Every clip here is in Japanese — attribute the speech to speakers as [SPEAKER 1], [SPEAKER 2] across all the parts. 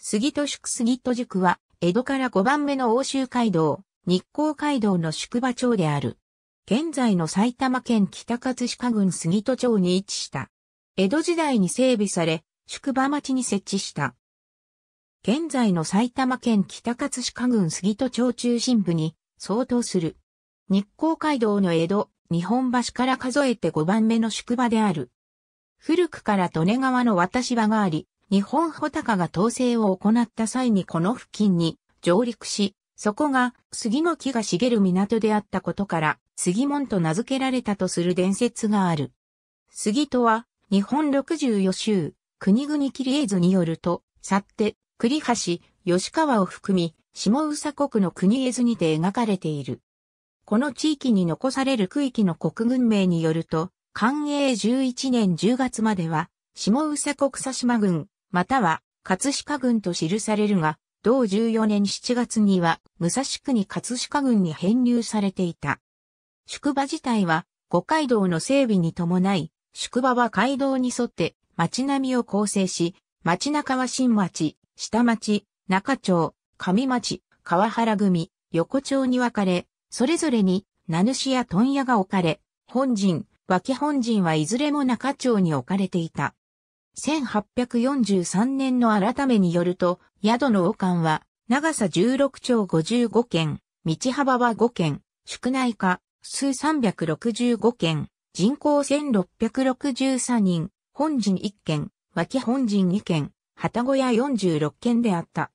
[SPEAKER 1] 杉戸宿杉戸宿は、江戸から5番目の欧州街道、日光街道の宿場町である。現在の埼玉県北葛飾郡杉戸町に位置した。江戸時代に整備され、宿場町に設置した。現在の埼玉県北葛飾郡杉戸町中心部に相当する。日光街道の江戸、日本橋から数えて5番目の宿場である。古くから利根川の渡し場があり、日本穂高が統制を行った際にこの付近に上陸し、そこが杉の木が茂る港であったことから、杉門と名付けられたとする伝説がある。杉とは、日本64州、国々切り絵図によると、去って、栗橋、吉川を含み、下宇佐国の国絵図にて描かれている。この地域に残される区域の国軍名によると、寛永11年10月までは、下宇佐国佐島郡、または、葛飾軍と記されるが、同14年7月には、武蔵国葛飾軍に編入されていた。宿場自体は、五街道の整備に伴い、宿場は街道に沿って町並みを構成し、町中は新町、下町、中町、上町、川原組、横町に分かれ、それぞれに、名主や問屋が置かれ、本陣、脇本陣はいずれも中町に置かれていた。1843年の改めによると、宿の王冠は、長さ16丁55件、道幅は5件、宿内化、数365件、人口1663人、本陣1件、脇本陣2件、旗小屋46件であった。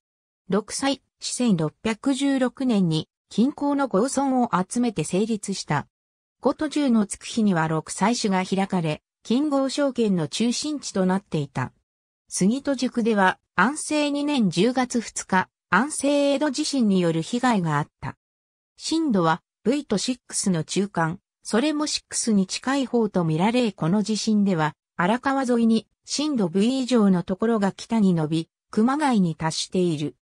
[SPEAKER 1] 6歳、1616年に、近郊の合村を集めて成立した。5と10のつく日には6歳祀が開かれ、金剛証券の中心地となっていた。杉戸塾では安政2年10月2日、安政江戸地震による被害があった。震度は V と6の中間、それも6に近い方と見られこの地震では荒川沿いに震度 V 以上のところが北に伸び、熊谷に達している。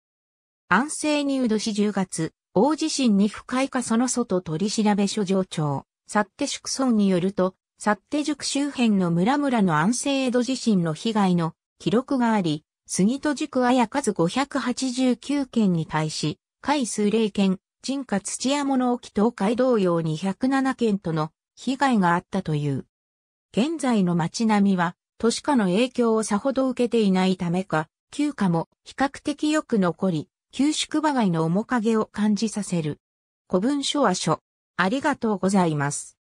[SPEAKER 1] 安政入土市10月、大地震に不快かその外取調べ所上長、サって宿村によると、サッテ塾周辺の村々の安政江戸地震の被害の記録があり、杉戸塾綾数589件に対し、海数0件、人家土屋物置東海同様207件との被害があったという。現在の街並みは、都市化の影響をさほど受けていないためか、旧家も比較的よく残り、旧宿場街の面影を感じさせる。古文書は書。ありがとうございます。